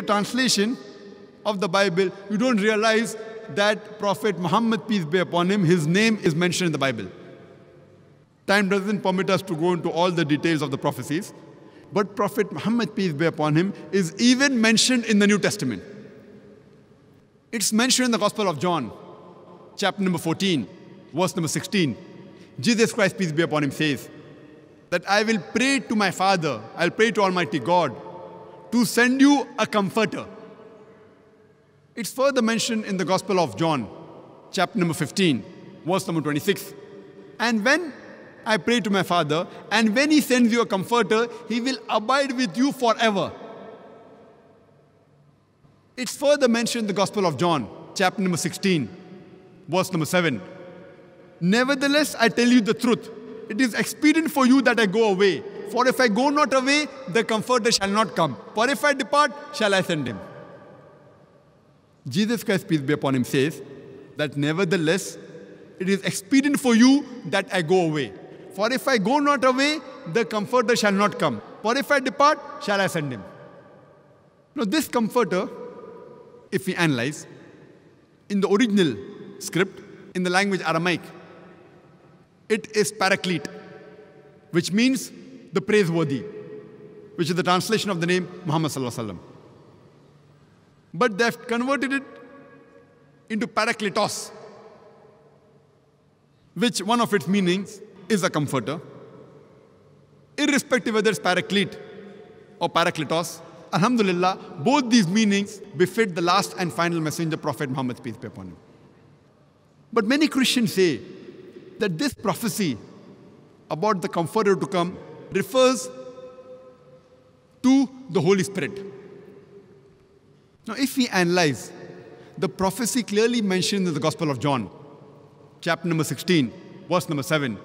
the translation of the Bible, you don't realize that Prophet Muhammad, peace be upon him, his name is mentioned in the Bible. Time doesn't permit us to go into all the details of the prophecies, but Prophet Muhammad, peace be upon him, is even mentioned in the New Testament. It's mentioned in the Gospel of John, chapter number 14, verse number 16. Jesus Christ, peace be upon him, says that I will pray to my Father, I'll pray to Almighty God, to send you a comforter. It's further mentioned in the Gospel of John, chapter number 15, verse number 26. And when I pray to my Father, and when He sends you a comforter, He will abide with you forever. It's further mentioned in the Gospel of John, chapter number 16, verse number 7. Nevertheless, I tell you the truth. It is expedient for you that I go away. For if I go not away, the comforter shall not come. For if I depart, shall I send him. Jesus Christ, peace be upon him, says that nevertheless, it is expedient for you that I go away. For if I go not away, the comforter shall not come. For if I depart, shall I send him. Now, this comforter, if we analyze, in the original script, in the language Aramaic, it is paraclete, which means the praiseworthy, which is the translation of the name Muhammad. But they've converted it into parakletos, which one of its meanings is a comforter. Irrespective whether it's paraclete or parakletos, Alhamdulillah, both these meanings befit the last and final messenger, Prophet Muhammad, peace be upon him. But many Christians say that this prophecy about the comforter to come refers to the Holy Spirit. Now, if we analyze, the prophecy clearly mentioned in the Gospel of John, chapter number 16, verse number 7.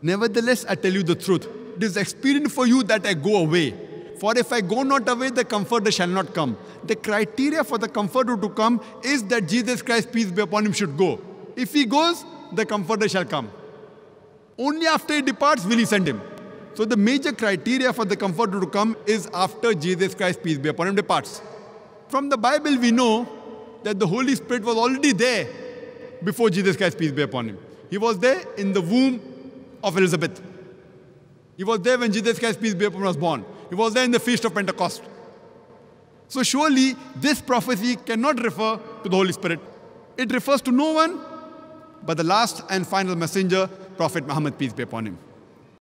Nevertheless, I tell you the truth. It is expedient for you that I go away. For if I go not away, the comforter shall not come. The criteria for the comforter to come is that Jesus Christ, peace be upon him, should go. If he goes, the comforter shall come. Only after he departs will he send him. So the major criteria for the comforter to come is after Jesus Christ, peace be upon him, departs. From the Bible, we know that the Holy Spirit was already there before Jesus Christ, peace be upon him. He was there in the womb of Elizabeth. He was there when Jesus Christ, peace be upon him, was born. He was there in the feast of Pentecost. So surely this prophecy cannot refer to the Holy Spirit. It refers to no one but the last and final messenger, Prophet Muhammad, peace be upon him.